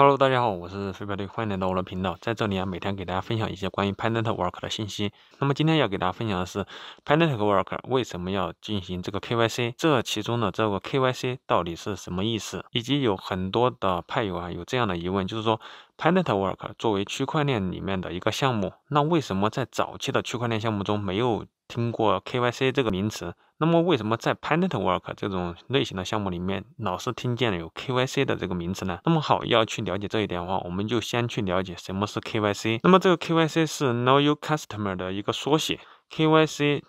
Hello，大家好，我是飞镖队，欢迎来到我的频道。在这里啊，每天给大家分享一些关于 p a n e a k w o r k 的信息。那么今天要给大家分享的是 p a n e a k w o r k 为什么要进行这个 KYC？这其中的这个 KYC 到底是什么意思？以及有很多的派友啊有这样的疑问，就是说 p a n e a k w o r k 作为区块链里面的一个项目，那为什么在早期的区块链项目中没有听过 KYC 这个名词？那么为什么在 p a n e n t work 这种类型的项目里面，老是听见有 KYC 的这个名词呢？那么好，要去了解这一点的话，我们就先去了解什么是 KYC。那么这个 KYC 是 Know Your Customer 的一个缩写，KYC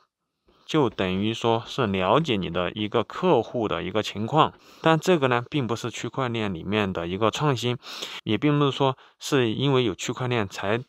就等于说是了解你的一个客户的一个情况。但这个呢，并不是区块链里面的一个创新，也并不是说是因为有区块链才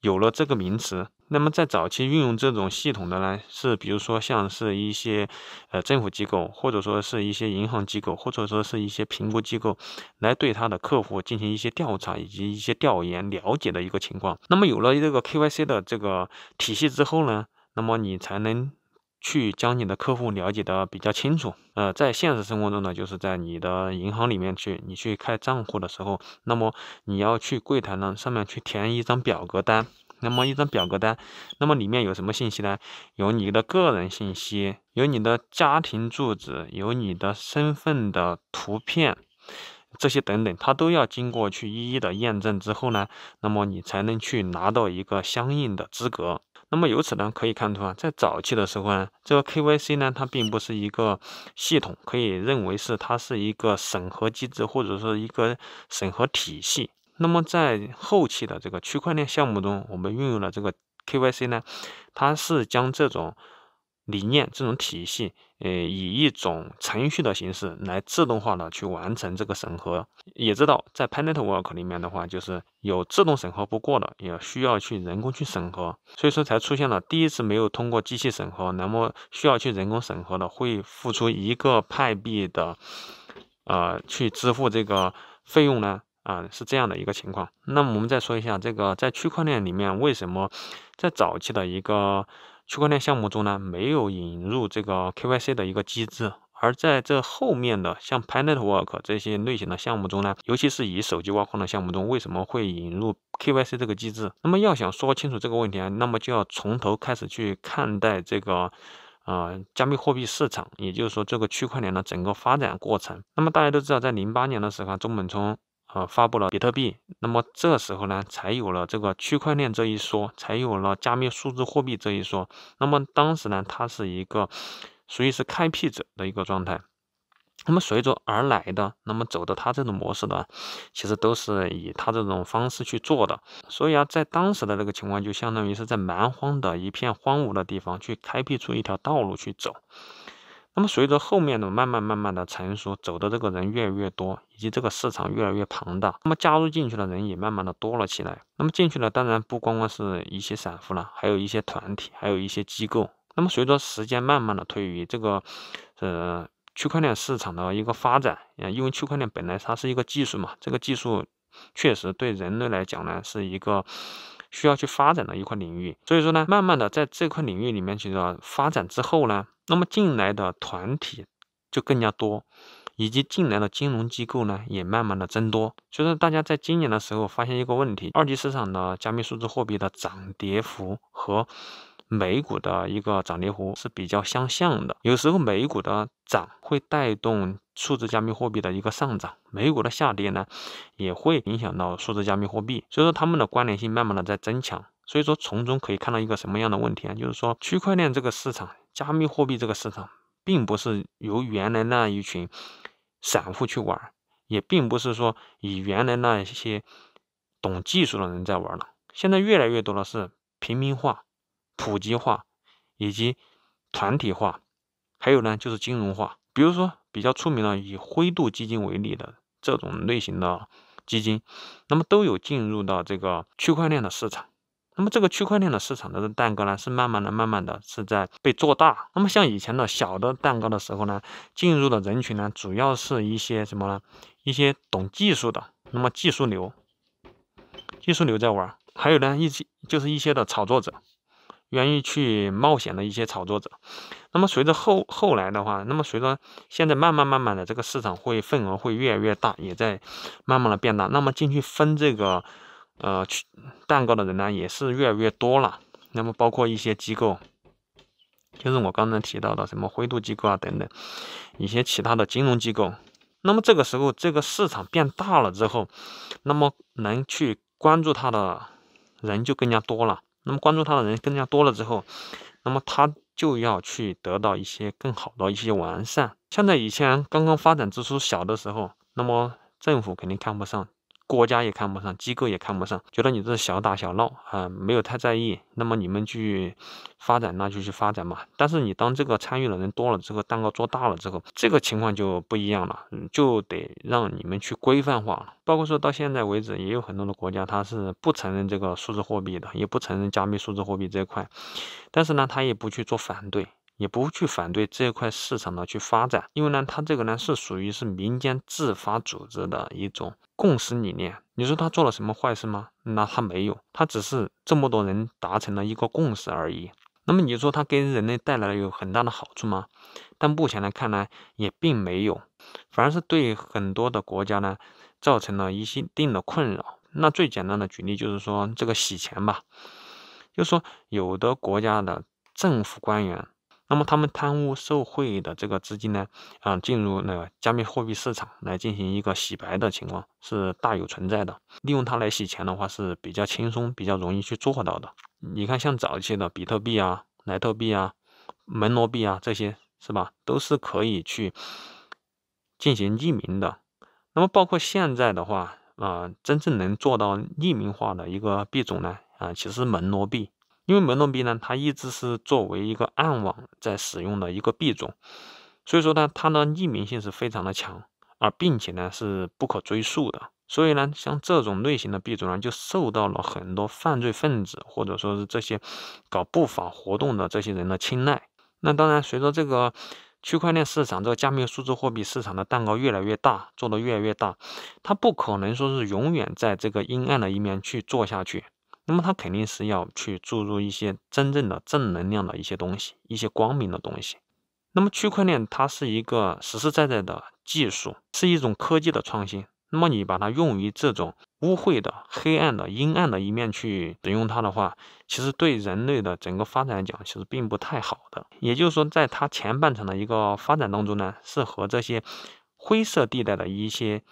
有了这个名词。那么，在早期运用这种系统的呢，是比如说像是一些呃政府机构，或者说是一些银行机构，或者说是一些评估机构，来对他的客户进行一些调查以及一些调研了解的一个情况。那么有了这个 KYC 的这个体系之后呢，那么你才能去将你的客户了解的比较清楚。呃，在现实生活中呢，就是在你的银行里面去你去开账户的时候，那么你要去柜台呢上面去填一张表格单。那么一张表格单，那么里面有什么信息呢？有你的个人信息，有你的家庭住址，有你的身份的图片，这些等等，它都要经过去一一的验证之后呢，那么你才能去拿到一个相应的资格。那么由此呢可以看出啊，在早期的时候呢，这个 KYC 呢，它并不是一个系统，可以认为是它是一个审核机制或者是一个审核体系。那么在后期的这个区块链项目中，我们运用了这个 KYC 呢，它是将这种理念、这种体系，呃，以一种程序的形式来自动化的去完成这个审核。也知道在 p a n Network 里面的话，就是有自动审核不过的，也需要去人工去审核，所以说才出现了第一次没有通过机器审核，那么需要去人工审核的，会付出一个派币的，呃，去支付这个费用呢。啊，是这样的一个情况。那么我们再说一下这个，在区块链里面为什么在早期的一个区块链项目中呢，没有引入这个 KYC 的一个机制，而在这后面的像 p a n Network 这些类型的项目中呢，尤其是以手机挖矿的项目中，为什么会引入 KYC 这个机制？那么要想说清楚这个问题啊，那么就要从头开始去看待这个啊，加密货币市场，也就是说这个区块链的整个发展过程。那么大家都知道，在零八年的时候中本聪。啊，发布了比特币，那么这时候呢，才有了这个区块链这一说，才有了加密数字货币这一说。那么当时呢，它是一个属于是开辟者的一个状态。那么随着而来的，那么走的它这种模式呢，其实都是以它这种方式去做的。所以啊，在当时的那个情况，就相当于是在蛮荒的一片荒芜的地方去开辟出一条道路去走。那么随着后面的慢慢慢慢的成熟，走的这个人越来越多，以及这个市场越来越庞大，那么加入进去的人也慢慢的多了起来。那么进去了，当然不光光是一些散户了，还有一些团体，还有一些机构。那么随着时间慢慢的推移，这个呃区块链市场的一个发展，因为区块链本来它是一个技术嘛，这个技术确实对人类来讲呢是一个需要去发展的一块领域。所以说呢，慢慢的在这块领域里面去的发展之后呢。那么进来的团体就更加多，以及进来的金融机构呢，也慢慢的增多。所以说，大家在今年的时候发现一个问题：，二级市场的加密数字货币的涨跌幅和美股的一个涨跌幅是比较相像的。有时候美股的涨会带动数字加密货币的一个上涨，美股的下跌呢，也会影响到数字加密货币。所以说，它们的关联性慢慢的在增强。所以说，从中可以看到一个什么样的问题啊？就是说，区块链这个市场。加密货币这个市场，并不是由原来那一群散户去玩，也并不是说以原来那一些懂技术的人在玩了。现在越来越多的是平民化、普及化，以及团体化，还有呢就是金融化。比如说比较出名的，以灰度基金为例的这种类型的基金，那么都有进入到这个区块链的市场。那么这个区块链的市场的蛋糕呢，是慢慢的、慢慢的是在被做大。那么像以前的小的蛋糕的时候呢，进入的人群呢，主要是一些什么呢？一些懂技术的，那么技术流、技术流在玩还有呢，一些就是一些的炒作者，愿意去冒险的一些炒作者。那么随着后后来的话，那么随着现在慢慢慢慢的这个市场会份额会越来越大，也在慢慢的变大。那么进去分这个。呃，去蛋糕的人呢也是越来越多了。那么，包括一些机构，就是我刚才提到的什么灰度机构啊等等，一些其他的金融机构。那么这个时候，这个市场变大了之后，那么能去关注它的人就更加多了。那么关注它的人更加多了之后，那么它就要去得到一些更好的一些完善。像在以前刚刚发展之初小的时候，那么政府肯定看不上。国家也看不上，机构也看不上，觉得你这是小打小闹啊，没有太在意。那么你们去发展，那就去发展嘛。但是你当这个参与的人多了之后，蛋糕做大了之后，这个情况就不一样了，就得让你们去规范化。包括说到现在为止，也有很多的国家他是不承认这个数字货币的，也不承认加密数字货币这块，但是呢，他也不去做反对。也不去反对这块市场的去发展，因为呢，它这个呢是属于是民间自发组织的一种共识理念。你说他做了什么坏事吗？那他没有，他只是这么多人达成了一个共识而已。那么你说他给人类带来了有很大的好处吗？但目前来看呢，也并没有，反而是对很多的国家呢造成了一些定的困扰。那最简单的举例就是说这个洗钱吧，就说有的国家的政府官员。那么他们贪污受贿的这个资金呢，啊，进入那个加密货币市场来进行一个洗白的情况是大有存在的。利用它来洗钱的话是比较轻松、比较容易去做到的。你看，像早期的比特币啊、莱特币啊、门罗币啊这些，是吧？都是可以去进行匿名的。那么，包括现在的话，啊，真正能做到匿名化的一个币种呢，啊，其实门罗币。因为门罗币呢，它一直是作为一个暗网在使用的一个币种，所以说呢，它的匿名性是非常的强，而并且呢是不可追溯的。所以呢，像这种类型的币种呢，就受到了很多犯罪分子或者说是这些搞不法活动的这些人的青睐。那当然，随着这个区块链市场、这个加密数字货币市场的蛋糕越来越大，做的越大，它不可能说是永远在这个阴暗的一面去做下去。那么它肯定是要去注入一些真正的正能量的一些东西，一些光明的东西。那么区块链它是一个实实在在的技术，是一种科技的创新。那么你把它用于这种污秽的、黑暗的、阴暗的一面去使用它的话，其实对人类的整个发展来讲，其实并不太好的。也就是说，在它前半场的一个发展当中呢，是和这些灰色地带的一些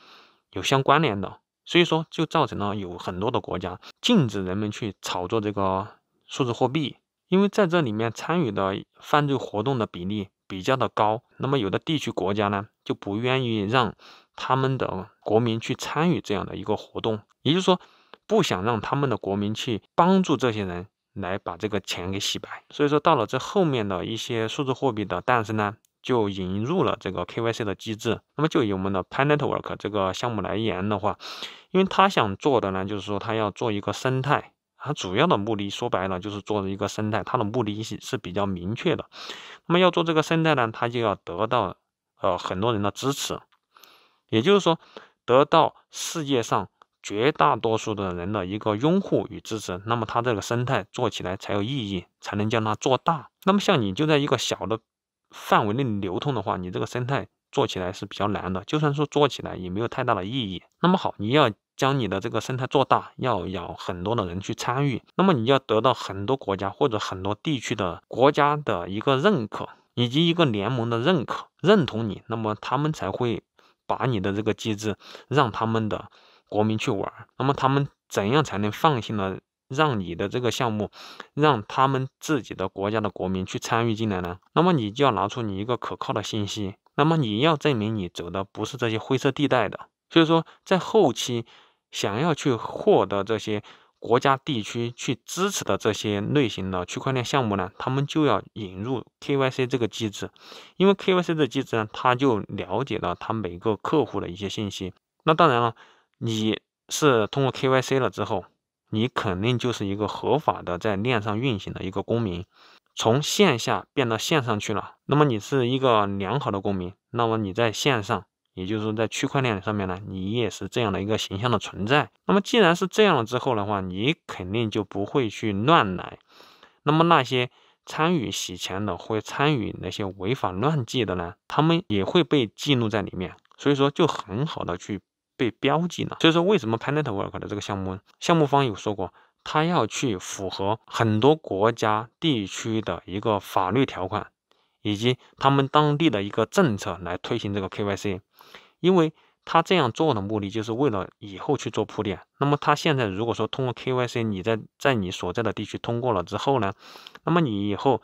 有相关联的。所以说，就造成了有很多的国家禁止人们去炒作这个数字货币，因为在这里面参与的犯罪活动的比例比较的高。那么有的地区国家呢，就不愿意让他们的国民去参与这样的一个活动，也就是说，不想让他们的国民去帮助这些人来把这个钱给洗白。所以说，到了这后面的一些数字货币的诞生呢。就引入了这个 KYC 的机制。那么，就以我们的 Panetwork 这个项目来言的话，因为他想做的呢，就是说他要做一个生态，他主要的目的说白了就是做一个生态，他的目的性是比较明确的。那么要做这个生态呢，他就要得到呃很多人的支持，也就是说得到世界上绝大多数的人的一个拥护与支持。那么他这个生态做起来才有意义，才能将它做大。那么像你就在一个小的。范围内流通的话，你这个生态做起来是比较难的，就算说做起来也没有太大的意义。那么好，你要将你的这个生态做大，要养很多的人去参与，那么你要得到很多国家或者很多地区的国家的一个认可，以及一个联盟的认可、认同你，那么他们才会把你的这个机制让他们的国民去玩，那么他们怎样才能放心的让你的这个项目，让他们自己的国家的国民去参与进来呢？那么你就要拿出你一个可靠的信息。那么你要证明你走的不是这些灰色地带的。所以说，在后期想要去获得这些国家地区去支持的这些类型的区块链项目呢，他们就要引入 KYC 这个机制，因为 KYC 的机制呢，他就了解了他每个客户的一些信息。那当然了，你是通过 KYC 了之后。你肯定就是一个合法的在链上运行的一个公民，从线下变到线上去了。那么你是一个良好的公民，那么你在线上，也就是说在区块链上面呢，你也是这样的一个形象的存在。那么既然是这样了之后的话，你肯定就不会去乱来。那么那些参与洗钱的或参与那些违法乱纪的呢，他们也会被记录在里面。所以说，就很好的去。被标记了，所以说为什么 Panetwork 的这个项目呢？项目方有说过，他要去符合很多国家地区的一个法律条款，以及他们当地的一个政策来推行这个 KYC，因为他这样做的目的就是为了以后去做铺垫。那么他现在如果说通过 KYC，你在在你所在的地区通过了之后呢，那么你以后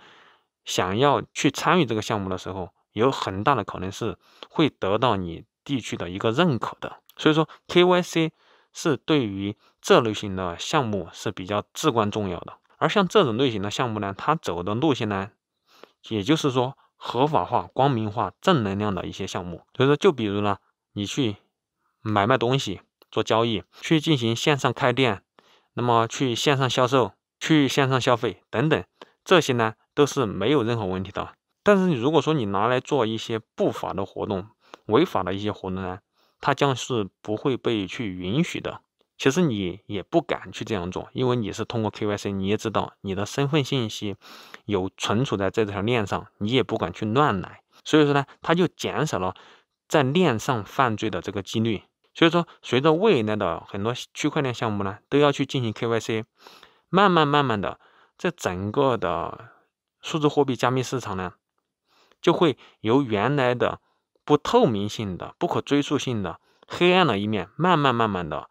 想要去参与这个项目的时候，有很大的可能是会得到你地区的一个认可的。所以说，KYC 是对于这类型的项目是比较至关重要的。而像这种类型的项目呢，它走的路线呢，也就是说合法化、光明化、正能量的一些项目。所以说，就比如呢，你去买卖东西、做交易、去进行线上开店，那么去线上销售、去线上消费等等，这些呢都是没有任何问题的。但是你如果说你拿来做一些不法的活动、违法的一些活动呢？它将是不会被去允许的。其实你也不敢去这样做，因为你是通过 KYC，你也知道你的身份信息有存储在这条链上，你也不敢去乱来。所以说呢，它就减少了在链上犯罪的这个几率。所以说，随着未来的很多区块链项目呢，都要去进行 KYC，慢慢慢慢的，在整个的数字货币加密市场呢，就会由原来的。不透明性的、不可追溯性的、黑暗的一面，慢慢慢慢的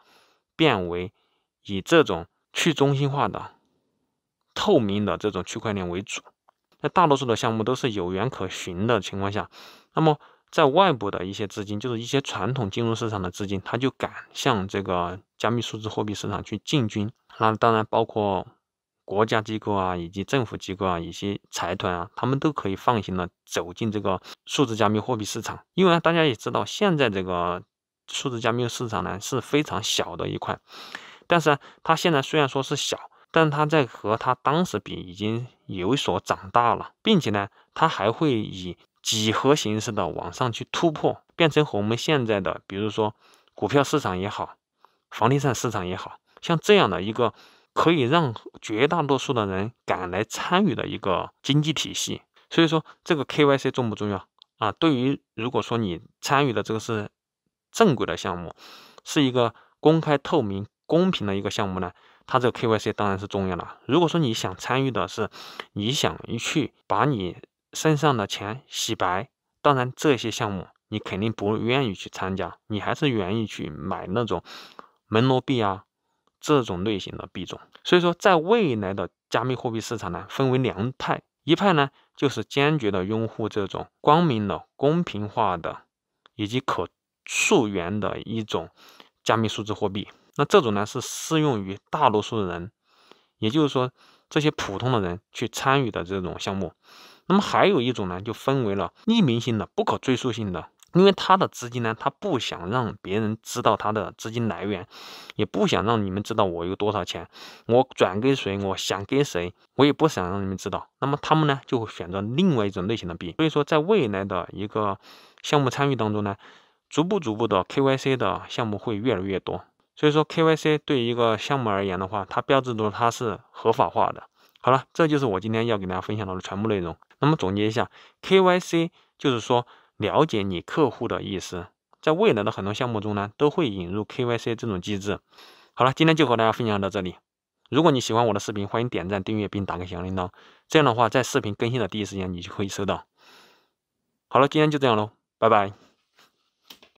变为以这种去中心化的、透明的这种区块链为主，在大多数的项目都是有源可循的情况下，那么在外部的一些资金，就是一些传统金融市场的资金，他就敢向这个加密数字货币市场去进军。那当然包括。国家机构啊，以及政府机构啊，一些财团啊，他们都可以放心的走进这个数字加密货币市场，因为大家也知道，现在这个数字加密市场呢是非常小的一块，但是它现在虽然说是小，但它在和它当时比已经有所长大了，并且呢，它还会以几何形式的往上去突破，变成和我们现在的，比如说股票市场也好，房地产市场也好，像这样的一个。可以让绝大多数的人赶来参与的一个经济体系，所以说这个 KYC 重不重要啊？对于如果说你参与的这个是正规的项目，是一个公开透明、公平的一个项目呢，它这个 KYC 当然是重要了。如果说你想参与的是你想去把你身上的钱洗白，当然这些项目你肯定不愿意去参加，你还是愿意去买那种门罗币啊。这种类型的币种，所以说在未来的加密货币市场呢，分为两派，一派呢就是坚决的拥护这种光明的、公平化的以及可溯源的一种加密数字货币，那这种呢是适用于大多数的人，也就是说这些普通的人去参与的这种项目。那么还有一种呢，就分为了匿名性的、不可追溯性的。因为他的资金呢，他不想让别人知道他的资金来源，也不想让你们知道我有多少钱，我转给谁，我想给谁，我也不想让你们知道。那么他们呢，就会选择另外一种类型的币。所以说，在未来的一个项目参与当中呢，逐步逐步的 KYC 的项目会越来越多。所以说，KYC 对一个项目而言的话，它标志着它是合法化的。好了，这就是我今天要给大家分享到的全部内容。那么总结一下，KYC 就是说。了解你客户的意思。在未来的很多项目中呢，都会引入 KYC 这种机制。好了，今天就和大家分享到这里。如果你喜欢我的视频，欢迎点赞、订阅并打开小铃铛，这样的话，在视频更新的第一时间你就可以收到。好了，今天就这样喽，拜拜。